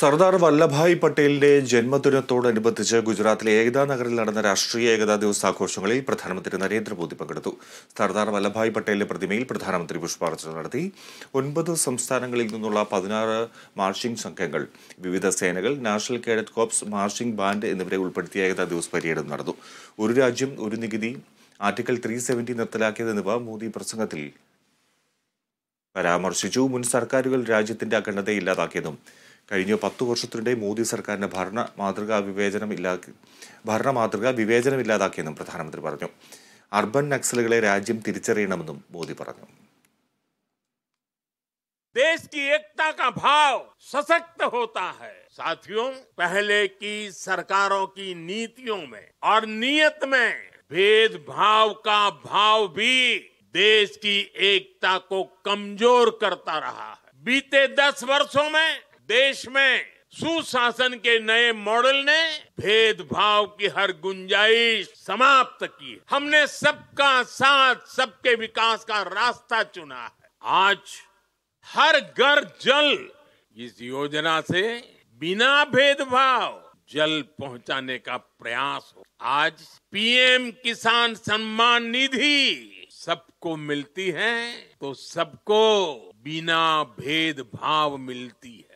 സർദാർ വല്ലഭായ് പട്ടേലിന്റെ ജന്മദിനത്തോടനുബന്ധിച്ച് ഗുജറാത്തിലെ ഏകതാ നഗറിൽ നടന്ന രാഷ്ട്രീയ ഏകതാ ദിവസാഘോഷങ്ങളിൽ പ്രധാനമന്ത്രി നരേന്ദ്രമോദി പങ്കെടുത്തു സർദാർ വല്ലഭായ് പട്ടേലിന്റെ പ്രതിമയിൽ പ്രധാനമന്ത്രി പുഷ്പാർച്ചന നടത്തി ഒൻപത് സംസ്ഥാനങ്ങളിൽ നിന്നുള്ള പതിനാറ് മാർഷിംഗ് സംഘങ്ങൾ വിവിധ സേനകൾ national cadet corps marching band എന്നിവരെ ഉൾപ്പെടുത്തിയ ഏകതാ ദിവസ് പര്യടനം നടന്നു ഒരു രാജ്യം ഒരു നികുതി ആർട്ടിക്കിൾ ത്രീ സെവൻറ്റി നിർത്തലാക്കിയത് എന്നിവ മോദി പ്രസംഗത്തിൽ പരാമർശിച്ചു മുൻ സർക്കാരുകൾ രാജ്യത്തിന്റെ അഖണ്ഡത ഇല്ലാതാക്കിയതും ಕഴിഞ്ഞ 10 ವರ್ಷಗಳಿಂದ ಮೋದಿ ಸರ್ಕಾರ نے বর্ণ มาตราวิ வேషణമില്ലാത്ത বর্ণ มาตราวิ வேషణമില്ലാത്തదని প্রধানমন্ত্রী പറഞ്ഞു अर्बन नक्सलಗಳು ರಾಜ್ಯ ತಿಚಿರೇಣಮಂದು ಮೋದಿ പറഞ്ഞു ದೇಶದ ಏಕತೆಯ ಕಭಾವ ಸಸಕ್ತ ہوتا ہے۔ साथियों پہلے کی ਸਰਕਾਰوں کی ನೀತಿوں میں αρನಿಯت میں ભેದಭಾವ کا ભાવ بھی ದೇಶ کی ಏಕತೆ کو کمزور کرتا رہا ہے۔ बीते 10 ವರ್ಷوں میں देश में सुशासन के नए मॉडल ने भेदभाव की हर गुंजाइश समाप्त की हमने सबका साथ सबके विकास का रास्ता चुना है आज हर घर जल इस योजना से बिना भेदभाव जल पहुंचाने का प्रयास हो आज पीएम किसान सम्मान निधि सबको मिलती है तो सबको बिना भेदभाव मिलती है